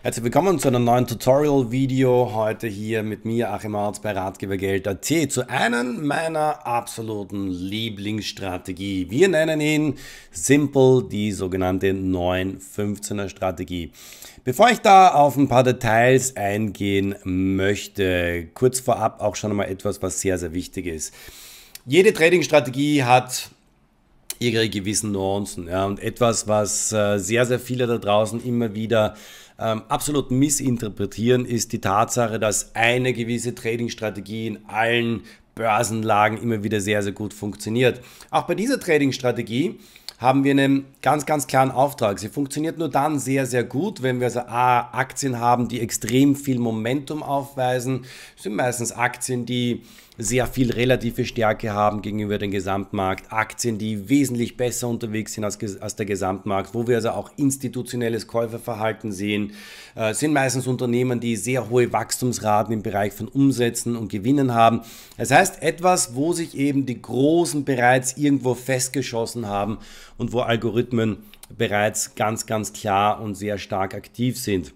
Herzlich willkommen zu einem neuen Tutorial-Video. Heute hier mit mir, Achim Arz bei Ratgebergeld.at zu einem meiner absoluten Lieblingsstrategie. Wir nennen ihn Simple, die sogenannte 915er Strategie. Bevor ich da auf ein paar Details eingehen möchte, kurz vorab auch schon mal etwas, was sehr, sehr wichtig ist. Jede Trading-Strategie hat ihre gewissen Nuancen. Ja. Und etwas, was äh, sehr, sehr viele da draußen immer wieder ähm, absolut missinterpretieren, ist die Tatsache, dass eine gewisse Trading-Strategie in allen Börsenlagen immer wieder sehr, sehr gut funktioniert. Auch bei dieser Trading-Strategie haben wir einen ganz, ganz klaren Auftrag. Sie funktioniert nur dann sehr, sehr gut, wenn wir also A, Aktien haben, die extrem viel Momentum aufweisen. Das sind meistens Aktien, die sehr viel relative Stärke haben gegenüber dem Gesamtmarkt, Aktien, die wesentlich besser unterwegs sind als, als der Gesamtmarkt, wo wir also auch institutionelles Käuferverhalten sehen, äh, sind meistens Unternehmen, die sehr hohe Wachstumsraten im Bereich von Umsätzen und Gewinnen haben. Das heißt, etwas, wo sich eben die Großen bereits irgendwo festgeschossen haben und wo Algorithmen bereits ganz, ganz klar und sehr stark aktiv sind.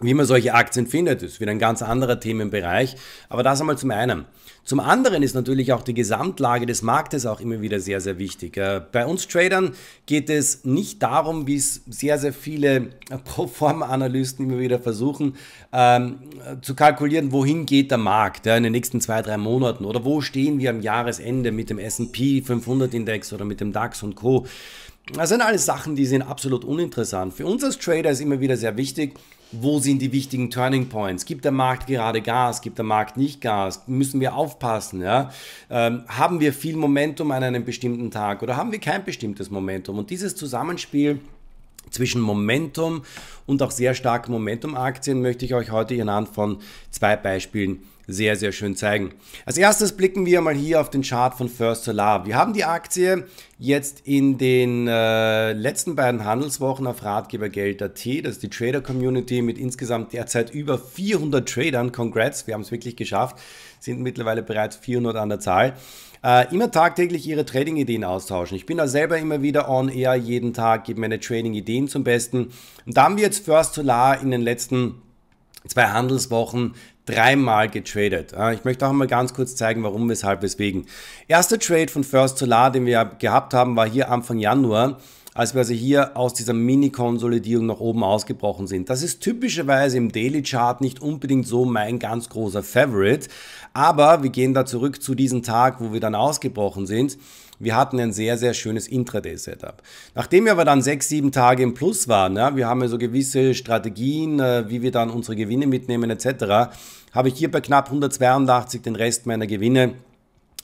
Wie man solche Aktien findet, ist wieder ein ganz anderer Themenbereich. Aber das einmal zum einen. Zum anderen ist natürlich auch die Gesamtlage des Marktes auch immer wieder sehr, sehr wichtig. Äh, bei uns Tradern geht es nicht darum, wie es sehr, sehr viele proform analysten immer wieder versuchen, ähm, zu kalkulieren, wohin geht der Markt in den nächsten zwei, drei Monaten oder wo stehen wir am Jahresende mit dem SP 500-Index oder mit dem DAX und Co. Das sind alles Sachen, die sind absolut uninteressant. Für uns als Trader ist immer wieder sehr wichtig, wo sind die wichtigen Turning Points? Gibt der Markt gerade Gas? Gibt der Markt nicht Gas? Müssen wir aufpassen? Ja? Ähm, haben wir viel Momentum an einem bestimmten Tag oder haben wir kein bestimmtes Momentum? Und dieses Zusammenspiel zwischen Momentum und auch sehr starken Momentum-Aktien möchte ich euch heute anhand von zwei Beispielen sehr, sehr schön zeigen. Als erstes blicken wir mal hier auf den Chart von First Solar. Wir haben die Aktie jetzt in den äh, letzten beiden Handelswochen auf Ratgebergeld.at, das ist die Trader-Community mit insgesamt derzeit über 400 Tradern. Congrats, wir haben es wirklich geschafft, sind mittlerweile bereits 400 an der Zahl. Äh, immer tagtäglich ihre Trading-Ideen austauschen. Ich bin da selber immer wieder on air jeden Tag, gebe meine Trading-Ideen zum Besten. Und da haben wir jetzt First Solar in den letzten zwei Handelswochen dreimal getradet. Ich möchte auch mal ganz kurz zeigen, warum, weshalb, weswegen. Erster Trade von First Solar, den wir gehabt haben, war hier Anfang Januar als wir also hier aus dieser Mini-Konsolidierung nach oben ausgebrochen sind. Das ist typischerweise im Daily Chart nicht unbedingt so mein ganz großer Favorite, aber wir gehen da zurück zu diesem Tag, wo wir dann ausgebrochen sind. Wir hatten ein sehr, sehr schönes Intraday-Setup. Nachdem wir aber dann sechs, sieben Tage im Plus waren, ja, wir haben ja so gewisse Strategien, äh, wie wir dann unsere Gewinne mitnehmen etc., habe ich hier bei knapp 182 den Rest meiner Gewinne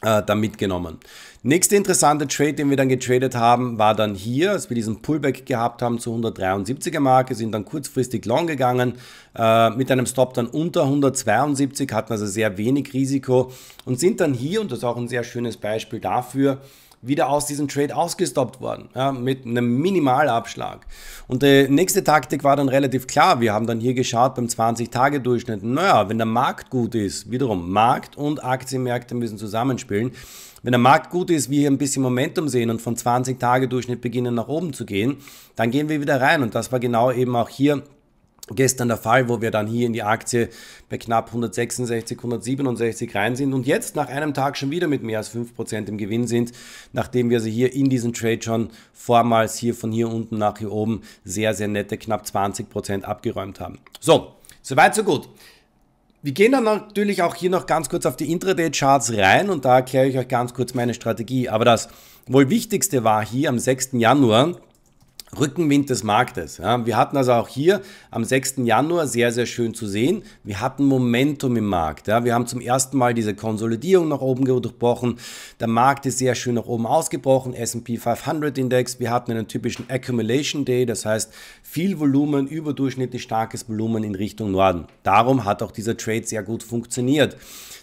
äh, da mitgenommen. Nächste interessante Trade, den wir dann getradet haben, war dann hier, als wir diesen Pullback gehabt haben zu 173er Marke, sind dann kurzfristig long gegangen, äh, mit einem Stop dann unter 172, hatten also sehr wenig Risiko und sind dann hier, und das ist auch ein sehr schönes Beispiel dafür, wieder aus diesem Trade ausgestoppt worden, ja, mit einem Minimalabschlag. Und die nächste Taktik war dann relativ klar. Wir haben dann hier geschaut beim 20-Tage-Durchschnitt. Naja, wenn der Markt gut ist, wiederum Markt und Aktienmärkte müssen zusammenspielen. Wenn der Markt gut ist, wir hier ein bisschen Momentum sehen und von 20-Tage-Durchschnitt beginnen nach oben zu gehen, dann gehen wir wieder rein. Und das war genau eben auch hier gestern der Fall, wo wir dann hier in die Aktie bei knapp 166, 167 rein sind und jetzt nach einem Tag schon wieder mit mehr als 5% im Gewinn sind, nachdem wir sie hier in diesem Trade schon vormals hier von hier unten nach hier oben sehr, sehr nette knapp 20% abgeräumt haben. So, soweit, so gut. Wir gehen dann natürlich auch hier noch ganz kurz auf die Intraday-Charts rein und da erkläre ich euch ganz kurz meine Strategie. Aber das wohl Wichtigste war hier am 6. Januar, Rückenwind des Marktes. Ja, wir hatten also auch hier am 6. Januar sehr, sehr schön zu sehen. Wir hatten Momentum im Markt. Ja, wir haben zum ersten Mal diese Konsolidierung nach oben durchbrochen. Der Markt ist sehr schön nach oben ausgebrochen. S&P 500 Index. Wir hatten einen typischen Accumulation Day. Das heißt, viel Volumen, überdurchschnittlich starkes Volumen in Richtung Norden. Darum hat auch dieser Trade sehr gut funktioniert.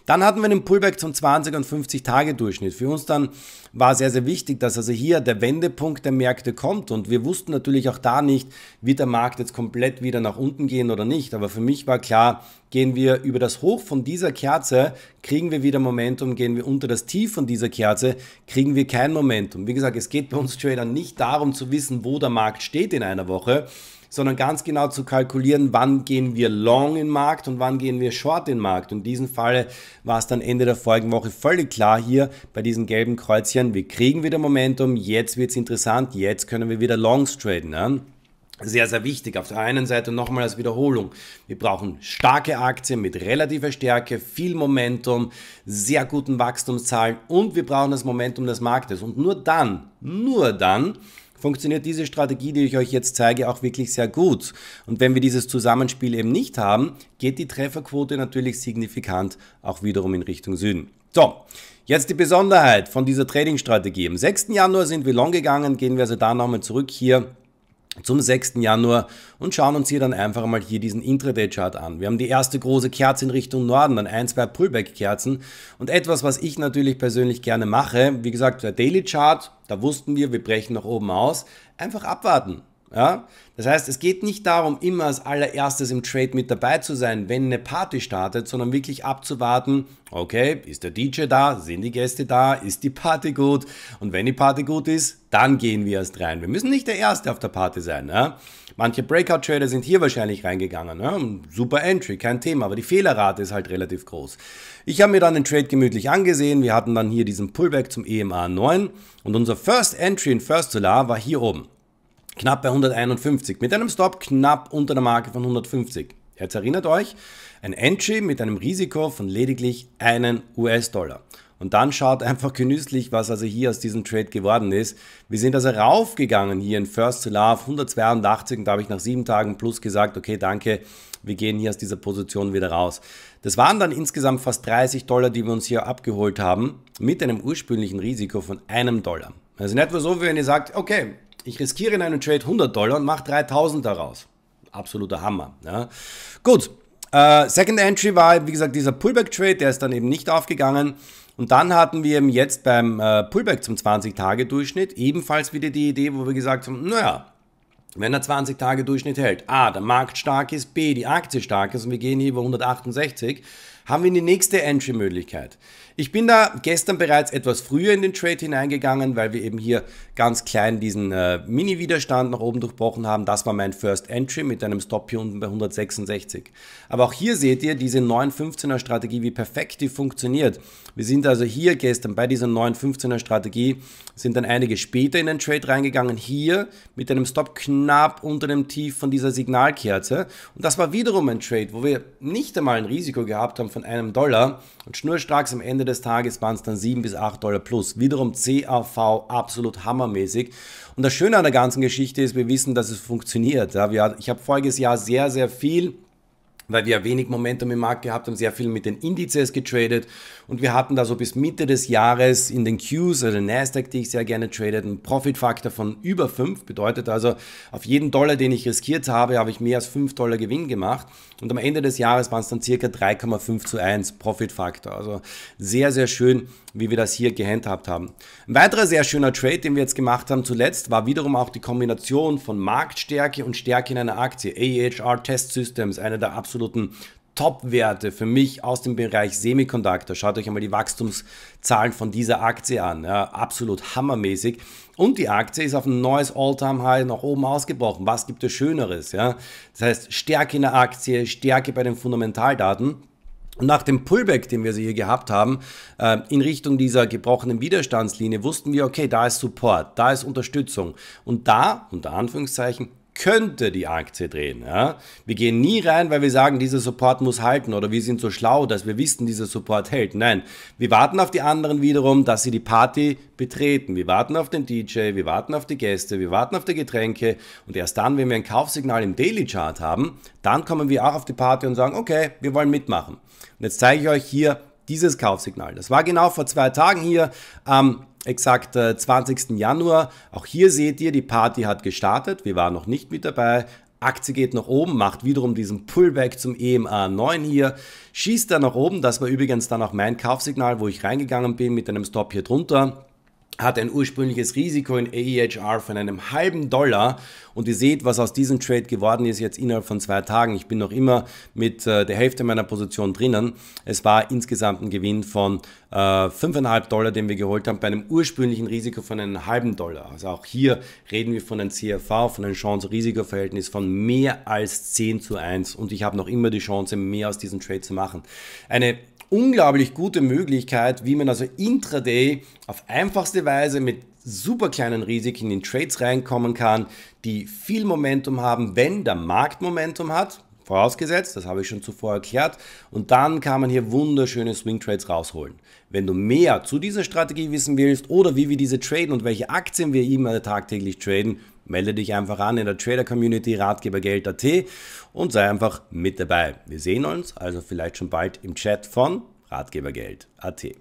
Dann hatten wir den Pullback zum 20- und 50-Tage-Durchschnitt. Für uns dann war sehr, sehr wichtig, dass also hier der Wendepunkt der Märkte kommt. Und wir wussten natürlich auch da nicht, wird der Markt jetzt komplett wieder nach unten gehen oder nicht. Aber für mich war klar, gehen wir über das Hoch von dieser Kerze, kriegen wir wieder Momentum, gehen wir unter das Tief von dieser Kerze, kriegen wir kein Momentum. Wie gesagt, es geht bei uns Tradern nicht darum zu wissen, wo der Markt steht in einer Woche, sondern ganz genau zu kalkulieren, wann gehen wir long in den Markt und wann gehen wir short in den Markt. Und in diesem Fall war es dann Ende der vorigen Woche völlig klar hier bei diesen gelben Kreuzchen, wir kriegen wieder Momentum, jetzt wird es interessant, jetzt können wir wieder longs traden. Ne? sehr, sehr wichtig. Auf der einen Seite nochmal als Wiederholung. Wir brauchen starke Aktien mit relativer Stärke, viel Momentum, sehr guten Wachstumszahlen und wir brauchen das Momentum des Marktes. Und nur dann, nur dann funktioniert diese Strategie, die ich euch jetzt zeige, auch wirklich sehr gut. Und wenn wir dieses Zusammenspiel eben nicht haben, geht die Trefferquote natürlich signifikant auch wiederum in Richtung Süden. So, jetzt die Besonderheit von dieser Trading-Strategie. Am 6. Januar sind wir long gegangen, gehen wir also da nochmal zurück hier zum 6. Januar und schauen uns hier dann einfach mal hier diesen Intraday-Chart an. Wir haben die erste große Kerze in Richtung Norden, dann ein, zwei Pullback-Kerzen und etwas, was ich natürlich persönlich gerne mache, wie gesagt, der Daily-Chart, da wussten wir, wir brechen nach oben aus, einfach abwarten. Ja? Das heißt, es geht nicht darum, immer als allererstes im Trade mit dabei zu sein, wenn eine Party startet, sondern wirklich abzuwarten, okay, ist der DJ da, sind die Gäste da, ist die Party gut und wenn die Party gut ist, dann gehen wir erst rein. Wir müssen nicht der Erste auf der Party sein. Ja? Manche Breakout-Trader sind hier wahrscheinlich reingegangen. Ja? Super Entry, kein Thema, aber die Fehlerrate ist halt relativ groß. Ich habe mir dann den Trade gemütlich angesehen. Wir hatten dann hier diesen Pullback zum EMA 9 und unser First Entry in First Solar war hier oben knapp bei 151, mit einem Stop knapp unter der Marke von 150. Jetzt erinnert euch, ein Entry mit einem Risiko von lediglich einen US-Dollar. Und dann schaut einfach genüsslich, was also hier aus diesem Trade geworden ist. Wir sind also raufgegangen hier in First Solar auf 182 und da habe ich nach sieben Tagen plus gesagt, okay, danke, wir gehen hier aus dieser Position wieder raus. Das waren dann insgesamt fast 30 Dollar, die wir uns hier abgeholt haben, mit einem ursprünglichen Risiko von einem Dollar. Also in etwa so, wie wenn ihr sagt, okay, ich riskiere in einem Trade 100 Dollar und mache 3000 daraus. Absoluter Hammer. Ja. Gut, äh, Second Entry war, wie gesagt, dieser Pullback-Trade, der ist dann eben nicht aufgegangen. Und dann hatten wir eben jetzt beim äh, Pullback zum 20-Tage-Durchschnitt ebenfalls wieder die Idee, wo wir gesagt haben, naja, wenn er 20 Tage Durchschnitt hält, A, der Markt stark ist, B, die Aktie stark ist und wir gehen hier über 168, haben wir die nächste Entry-Möglichkeit. Ich bin da gestern bereits etwas früher in den Trade hineingegangen, weil wir eben hier ganz klein diesen äh, Mini-Widerstand nach oben durchbrochen haben. Das war mein First Entry mit einem Stop hier unten bei 166. Aber auch hier seht ihr diese 915er Strategie, wie perfekt die funktioniert. Wir sind also hier gestern bei dieser 915er Strategie, sind dann einige später in den Trade reingegangen, hier mit einem Stop knapp knapp unter dem Tief von dieser Signalkerze. Und das war wiederum ein Trade, wo wir nicht einmal ein Risiko gehabt haben von einem Dollar. Und schnurstracks am Ende des Tages waren es dann 7 bis 8 Dollar plus. Wiederum CAV absolut hammermäßig. Und das Schöne an der ganzen Geschichte ist, wir wissen, dass es funktioniert. ich habe voriges Jahr sehr, sehr viel weil wir wenig Momentum im Markt gehabt haben, sehr viel mit den Indizes getradet und wir hatten da so bis Mitte des Jahres in den Qs, also den Nasdaq, die ich sehr gerne tradet, einen Profitfaktor von über 5, bedeutet also auf jeden Dollar, den ich riskiert habe, habe ich mehr als 5 Dollar Gewinn gemacht und am Ende des Jahres waren es dann circa 3,5 zu 1 Profitfaktor, also sehr, sehr schön wie wir das hier gehandhabt haben. Ein weiterer sehr schöner Trade, den wir jetzt gemacht haben zuletzt, war wiederum auch die Kombination von Marktstärke und Stärke in einer Aktie. AHR e Test Systems, einer der absoluten Top-Werte für mich aus dem Bereich Semiconductor. Schaut euch einmal die Wachstumszahlen von dieser Aktie an. Ja, absolut hammermäßig. Und die Aktie ist auf ein neues All-Time-High nach oben ausgebrochen. Was gibt es Schöneres? Ja? Das heißt, Stärke in der Aktie, Stärke bei den Fundamentaldaten. Nach dem Pullback, den wir hier gehabt haben, äh, in Richtung dieser gebrochenen Widerstandslinie, wussten wir, okay, da ist Support, da ist Unterstützung. Und da, unter Anführungszeichen, könnte die Aktie drehen. Ja? Wir gehen nie rein, weil wir sagen, dieser Support muss halten oder wir sind so schlau, dass wir wissen, dieser Support hält. Nein, wir warten auf die anderen wiederum, dass sie die Party betreten. Wir warten auf den DJ, wir warten auf die Gäste, wir warten auf die Getränke und erst dann, wenn wir ein Kaufsignal im Daily Chart haben, dann kommen wir auch auf die Party und sagen, okay, wir wollen mitmachen. Und jetzt zeige ich euch hier dieses Kaufsignal. Das war genau vor zwei Tagen hier am exakt 20. Äh, Januar. Auch hier seht ihr, die Party hat gestartet. Wir waren noch nicht mit dabei. Aktie geht nach oben, macht wiederum diesen Pullback zum EMA 9 hier, schießt dann nach oben. Das war übrigens dann auch mein Kaufsignal, wo ich reingegangen bin mit einem Stop hier drunter hat ein ursprüngliches Risiko in AEHR von einem halben Dollar und ihr seht, was aus diesem Trade geworden ist jetzt innerhalb von zwei Tagen. Ich bin noch immer mit äh, der Hälfte meiner Position drinnen. Es war insgesamt ein Gewinn von äh, 5,5 Dollar, den wir geholt haben, bei einem ursprünglichen Risiko von einem halben Dollar. Also auch hier reden wir von einem CFV, von einem Chance-Risiko-Verhältnis von mehr als 10 zu 1 und ich habe noch immer die Chance, mehr aus diesem Trade zu machen. Eine unglaublich gute Möglichkeit, wie man also intraday auf einfachste Weise mit super kleinen Risiken in Trades reinkommen kann, die viel Momentum haben, wenn der Markt Momentum hat vorausgesetzt, das habe ich schon zuvor erklärt. Und dann kann man hier wunderschöne Swing Trades rausholen. Wenn du mehr zu dieser Strategie wissen willst oder wie wir diese traden und welche Aktien wir immer tagtäglich traden, melde dich einfach an in der Trader Community Ratgebergeld.at und sei einfach mit dabei. Wir sehen uns also vielleicht schon bald im Chat von Ratgebergeld.at.